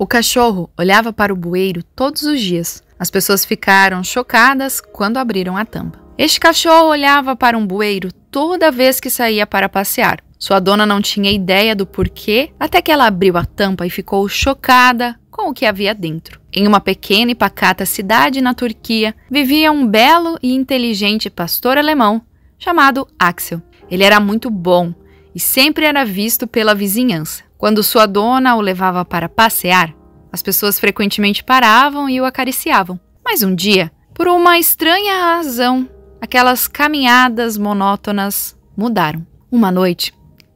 O cachorro olhava para o bueiro todos os dias. As pessoas ficaram chocadas quando abriram a tampa. Este cachorro olhava para um bueiro toda vez que saía para passear. Sua dona não tinha ideia do porquê, até que ela abriu a tampa e ficou chocada com o que havia dentro. Em uma pequena e pacata cidade na Turquia, vivia um belo e inteligente pastor alemão chamado Axel. Ele era muito bom e sempre era visto pela vizinhança. Quando sua dona o levava para passear, as pessoas frequentemente paravam e o acariciavam. Mas um dia, por uma estranha razão, aquelas caminhadas monótonas mudaram. Uma noite,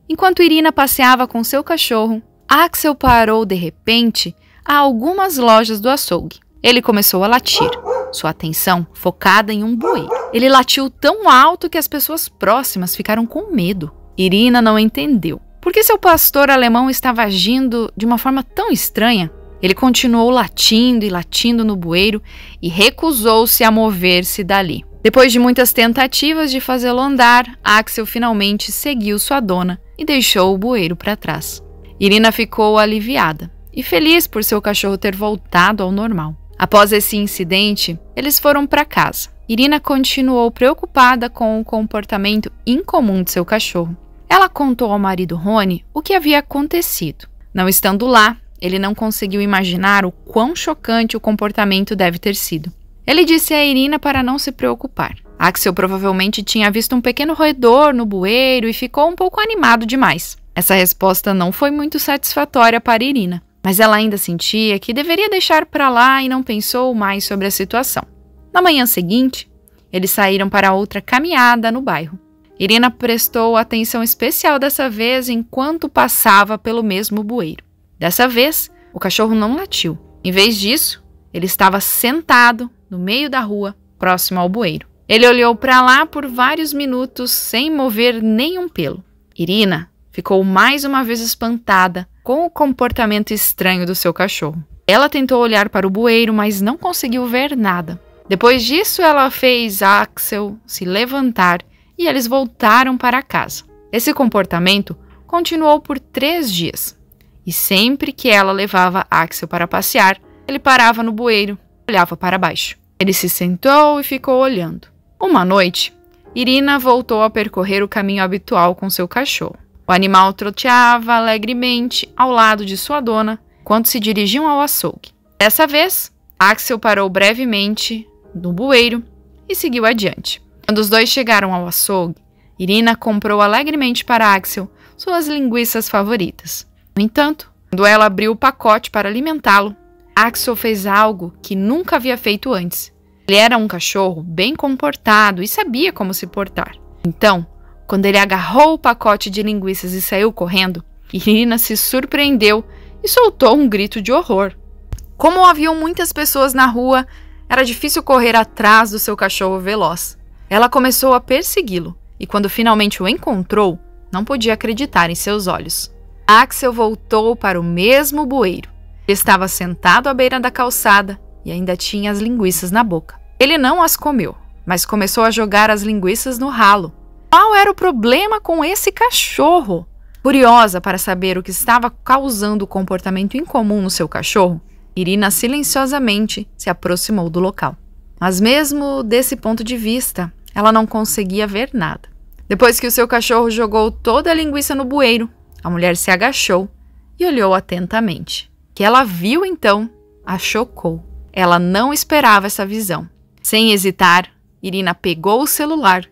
enquanto Irina passeava com seu cachorro, Axel parou de repente a algumas lojas do açougue. Ele começou a latir, sua atenção focada em um bui. Ele latiu tão alto que as pessoas próximas ficaram com medo. Irina não entendeu. Por que seu pastor alemão estava agindo de uma forma tão estranha? Ele continuou latindo e latindo no bueiro e recusou-se a mover-se dali. Depois de muitas tentativas de fazê-lo andar, Axel finalmente seguiu sua dona e deixou o bueiro para trás. Irina ficou aliviada e feliz por seu cachorro ter voltado ao normal. Após esse incidente, eles foram para casa. Irina continuou preocupada com o comportamento incomum de seu cachorro ela contou ao marido Rony o que havia acontecido. Não estando lá, ele não conseguiu imaginar o quão chocante o comportamento deve ter sido. Ele disse a Irina para não se preocupar. Axel provavelmente tinha visto um pequeno roedor no bueiro e ficou um pouco animado demais. Essa resposta não foi muito satisfatória para Irina, mas ela ainda sentia que deveria deixar para lá e não pensou mais sobre a situação. Na manhã seguinte, eles saíram para outra caminhada no bairro. Irina prestou atenção especial dessa vez enquanto passava pelo mesmo bueiro. Dessa vez, o cachorro não latiu. Em vez disso, ele estava sentado no meio da rua, próximo ao bueiro. Ele olhou para lá por vários minutos sem mover nenhum pelo. Irina ficou mais uma vez espantada com o comportamento estranho do seu cachorro. Ela tentou olhar para o bueiro, mas não conseguiu ver nada. Depois disso, ela fez Axel se levantar e eles voltaram para casa. Esse comportamento continuou por três dias, e sempre que ela levava Axel para passear, ele parava no bueiro, olhava para baixo. Ele se sentou e ficou olhando. Uma noite, Irina voltou a percorrer o caminho habitual com seu cachorro. O animal troteava alegremente ao lado de sua dona quando se dirigiam ao açougue. Dessa vez, Axel parou brevemente no bueiro e seguiu adiante. Quando os dois chegaram ao açougue, Irina comprou alegremente para Axel suas linguiças favoritas. No entanto, quando ela abriu o pacote para alimentá-lo, Axel fez algo que nunca havia feito antes. Ele era um cachorro bem comportado e sabia como se portar. Então, quando ele agarrou o pacote de linguiças e saiu correndo, Irina se surpreendeu e soltou um grito de horror. Como haviam muitas pessoas na rua, era difícil correr atrás do seu cachorro veloz. Ela começou a persegui-lo e, quando finalmente o encontrou, não podia acreditar em seus olhos. Axel voltou para o mesmo bueiro. Estava sentado à beira da calçada e ainda tinha as linguiças na boca. Ele não as comeu, mas começou a jogar as linguiças no ralo. Qual era o problema com esse cachorro? Curiosa para saber o que estava causando o comportamento incomum no seu cachorro, Irina silenciosamente se aproximou do local. Mas, mesmo desse ponto de vista, ela não conseguia ver nada. Depois que o seu cachorro jogou toda a linguiça no bueiro, a mulher se agachou e olhou atentamente. O que ela viu então a chocou. Ela não esperava essa visão. Sem hesitar, Irina pegou o celular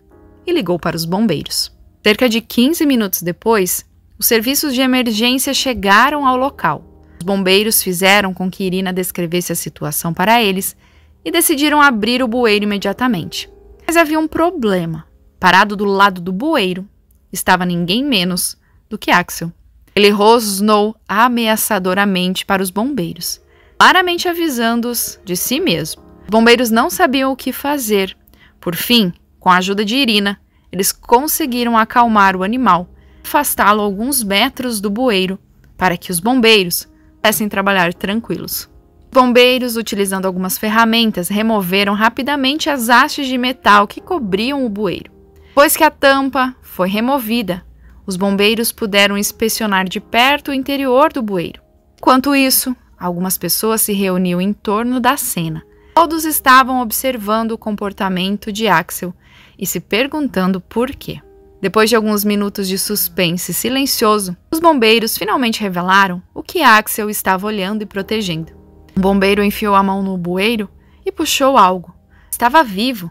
e ligou para os bombeiros. Cerca de 15 minutos depois, os serviços de emergência chegaram ao local. Os bombeiros fizeram com que Irina descrevesse a situação para eles e decidiram abrir o bueiro imediatamente. Mas havia um problema. Parado do lado do bueiro estava ninguém menos do que Axel. Ele rosnou ameaçadoramente para os bombeiros, claramente avisando-os de si mesmo. Os bombeiros não sabiam o que fazer. Por fim, com a ajuda de Irina, eles conseguiram acalmar o animal, afastá-lo alguns metros do bueiro, para que os bombeiros pudessem trabalhar tranquilos. Bombeiros, utilizando algumas ferramentas, removeram rapidamente as hastes de metal que cobriam o bueiro. Pois que a tampa foi removida, os bombeiros puderam inspecionar de perto o interior do bueiro. Enquanto isso, algumas pessoas se reuniam em torno da cena. Todos estavam observando o comportamento de Axel e se perguntando por quê. Depois de alguns minutos de suspense silencioso, os bombeiros finalmente revelaram o que Axel estava olhando e protegendo. Um bombeiro enfiou a mão no bueiro e puxou algo. Estava vivo.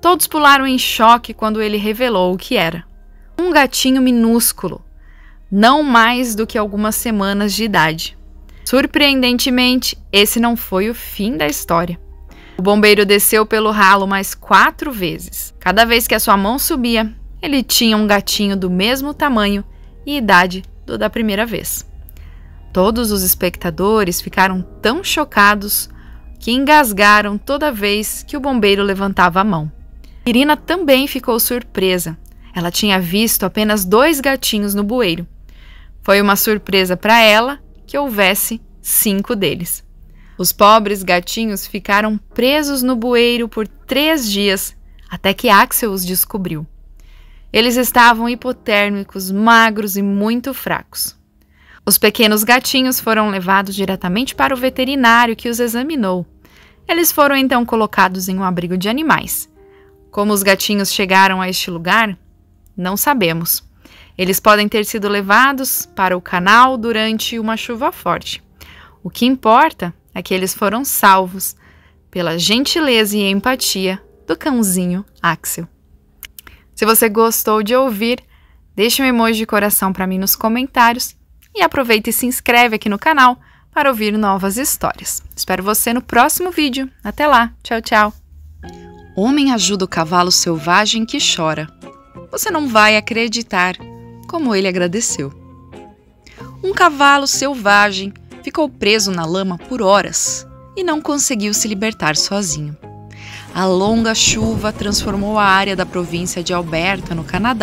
Todos pularam em choque quando ele revelou o que era. Um gatinho minúsculo, não mais do que algumas semanas de idade. Surpreendentemente, esse não foi o fim da história. O bombeiro desceu pelo ralo mais quatro vezes. Cada vez que a sua mão subia, ele tinha um gatinho do mesmo tamanho e idade do da primeira vez. Todos os espectadores ficaram tão chocados que engasgaram toda vez que o bombeiro levantava a mão. Irina também ficou surpresa. Ela tinha visto apenas dois gatinhos no bueiro. Foi uma surpresa para ela que houvesse cinco deles. Os pobres gatinhos ficaram presos no bueiro por três dias até que Axel os descobriu. Eles estavam hipotérmicos, magros e muito fracos. Os pequenos gatinhos foram levados diretamente para o veterinário que os examinou. Eles foram então colocados em um abrigo de animais. Como os gatinhos chegaram a este lugar, não sabemos. Eles podem ter sido levados para o canal durante uma chuva forte. O que importa é que eles foram salvos pela gentileza e empatia do cãozinho Axel. Se você gostou de ouvir, deixe um emoji de coração para mim nos comentários e aproveita e se inscreve aqui no canal para ouvir novas histórias. Espero você no próximo vídeo. Até lá. Tchau, tchau. Homem ajuda o cavalo selvagem que chora. Você não vai acreditar como ele agradeceu. Um cavalo selvagem ficou preso na lama por horas e não conseguiu se libertar sozinho. A longa chuva transformou a área da província de Alberta, no Canadá,